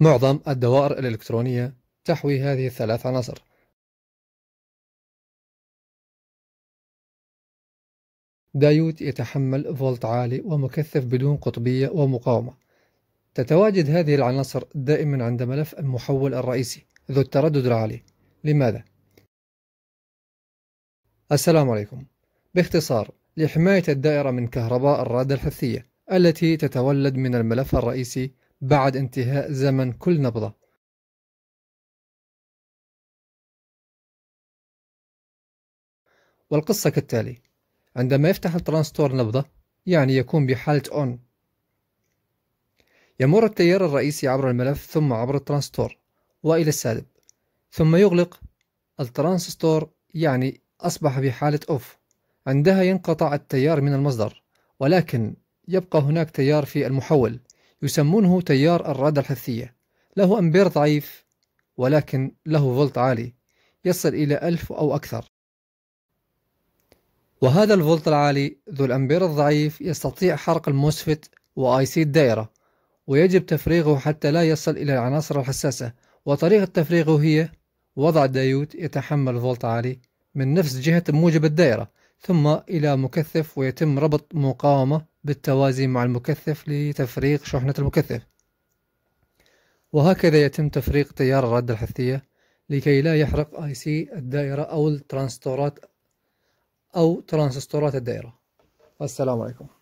معظم الدوائر الإلكترونية تحوي هذه الثلاث عناصر دايود يتحمل فولت عالي ومكثف بدون قطبية ومقاومة تتواجد هذه العناصر دائما عند ملف المحول الرئيسي ذو التردد العالي لماذا؟ السلام عليكم باختصار لحماية الدائرة من كهرباء الرادة الحثية التي تتولد من الملف الرئيسي بعد انتهاء زمن كل نبضة والقصة كالتالي عندما يفتح الترانستور نبضة يعني يكون بحالة أون يمر التيار الرئيسي عبر الملف ثم عبر الترانستور وإلى السالب ثم يغلق الترانستور يعني أصبح بحالة أوف عندها ينقطع التيار من المصدر ولكن يبقى هناك تيار في المحول يسمونه تيار الرادة الحثية له أمبير ضعيف ولكن له فولت عالي يصل إلى ألف أو أكثر وهذا الفولت العالي ذو الأمبير الضعيف يستطيع حرق الموسفت وآي سي الدائرة ويجب تفريغه حتى لا يصل إلى العناصر الحساسة وطريقة تفريغه هي وضع دايود يتحمل فولت عالي من نفس جهة موجب الدائرة ثم إلى مكثف ويتم ربط مقاومة بالتوازي مع المكثف لتفريغ شحنة المكثف وهكذا يتم تفريغ تيار الرادة الحثية لكي لا يحرق اي سي الدائرة او الترانستورات او ترانزستورات الدائرة والسلام عليكم